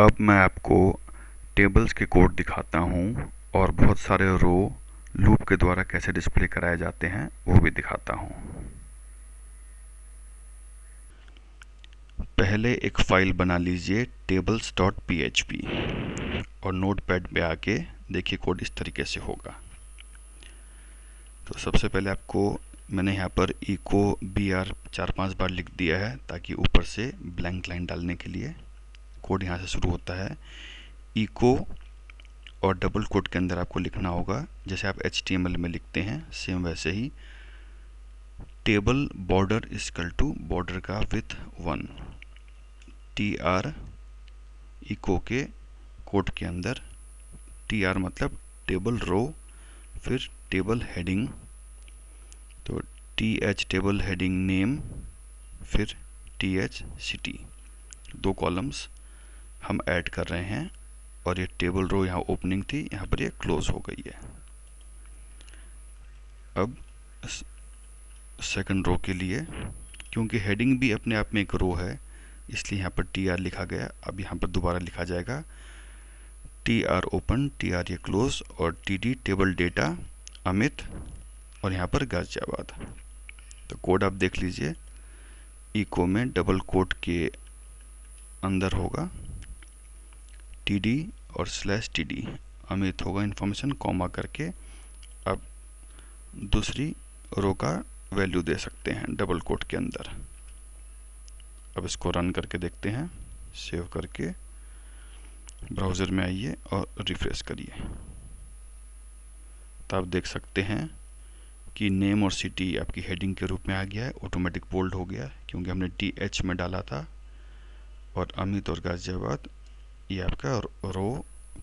अब मैं आपको टेबल्स के कोड दिखाता हूँ और बहुत सारे रो लूप के द्वारा कैसे डिस्प्ले कराए जाते हैं वो भी दिखाता हूँ पहले एक फ़ाइल बना लीजिए tables dot p h p और नोट पैड पर आके देखिए कोड इस तरीके से होगा तो सबसे पहले आपको मैंने यहाँ पर इको बी आर चार पांच बार लिख दिया है ताकि ऊपर से ब्लैंक लाइन डालने के लिए कोड यहाँ से शुरू होता है इको और डबल कोड के अंदर आपको लिखना होगा जैसे आप एच में लिखते हैं सेम वैसे ही table border equal to border का with one t r echo के कोड के अंदर टी आर मतलब टेबल रो फिर टेबल हेडिंग तो t h table heading name फिर टी एच सिटी दो कॉलम्स हम ऐड कर रहे हैं और ये टेबल रो यहाँ ओपनिंग थी यहाँ पर ये क्लोज हो गई है अब सेकंड रो के लिए क्योंकि हेडिंग भी अपने आप में एक रो है इसलिए यहाँ पर टी आर लिखा गया अब यहाँ पर दोबारा लिखा जाएगा t r open t r ये क्लोज और t d table data Amit और यहाँ पर गाजियाबाद तो कोड आप देख लीजिए इको में डबल कोट के अंदर होगा टी डी और स्लैश टी डी अमित होगा इन्फॉर्मेशन कॉमा करके अब दूसरी रो का वैल्यू दे सकते हैं डबल कोट के अंदर अब इसको रन करके देखते हैं सेव करके ब्राउज़र में आइए और रिफ़्रेश करिए तो आप देख सकते हैं कि नेम और सिटी आपकी हेडिंग के रूप में आ गया है ऑटोमेटिक बोल्ड हो गया क्योंकि हमने टी एच में डाला था और अमित और गाज़ियाबाद ये आपका रो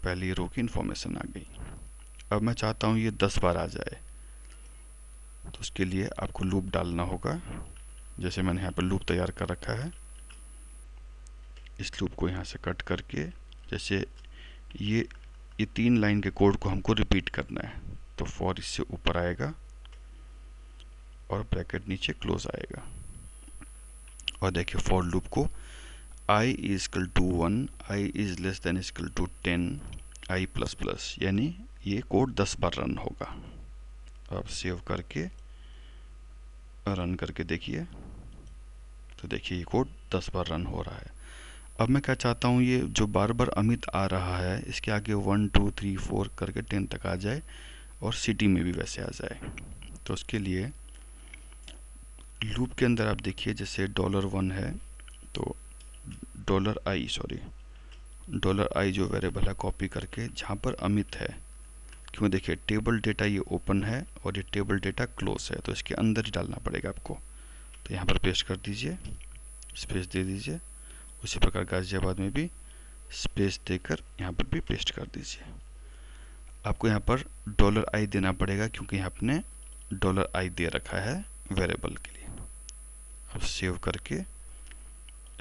पहली रो की इन्फॉर्मेशन आ गई अब मैं चाहता हूँ ये दस बार आ जाए तो उसके लिए आपको लूप डालना होगा जैसे मैंने यहाँ पर लूप तैयार कर रखा है इस लूप को यहाँ से कट करके जैसे ये ये तीन लाइन के कोड को हमको रिपीट करना है तो फॉर इससे ऊपर आएगा और ब्रैकेट नीचे क्लोज आएगा और देखिए फॉर लूप को i is equal to one i is less than equal to ten i plus plus यानी ये कोड दस बार रन होगा आप सेव करके रन करके देखिए तो देखिए ये कोड दस बार रन हो रहा है अब मैं क्या चाहता हूँ ये जो बार बार अमित आ रहा है इसके आगे वन टू थ्री फोर करके टेन तक आ जाए और सिटी में भी वैसे आ जाए तो उसके लिए लूप के अंदर आप देखिए जैसे डॉलर वन है तो dollar i sorry dollar i जो वेरिएबल है कॉपी करके जहाँ पर अमित है क्यों देखिए टेबल डेटा ये ओपन है और ये टेबल डेटा क्लोज है तो इसके अंदर ही डालना पड़ेगा आपको तो यहाँ पर पेस्ट कर दीजिए स्पेस दे दीजिए उसी प्रकार गाजियाबाद में भी स्पेस देकर यहाँ पर भी पेस्ट कर दीजिए आपको यहाँ पर डॉलर आई देना पड़ेगा क्योंकि यहाँ आपने डॉलर आई दे रखा है वेरेबल के लिए अब सेव करके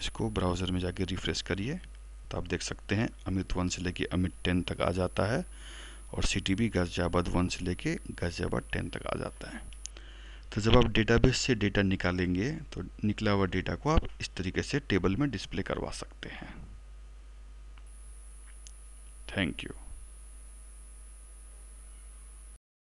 इसको ब्राउज़र में जाके रिफ़्रेश करिए तो आप देख सकते हैं अमित वन से लेके अमित टेन तक आ जाता है और C T B Ghaziabad one से लेके गाजियाबाद टेन तक आ जाता है तो जब आप डेटाबेस से डेटा निकालेंगे तो निकला हुआ डेटा को आप इस तरीके से टेबल में डिस्प्ले करवा सकते हैं थैंक यू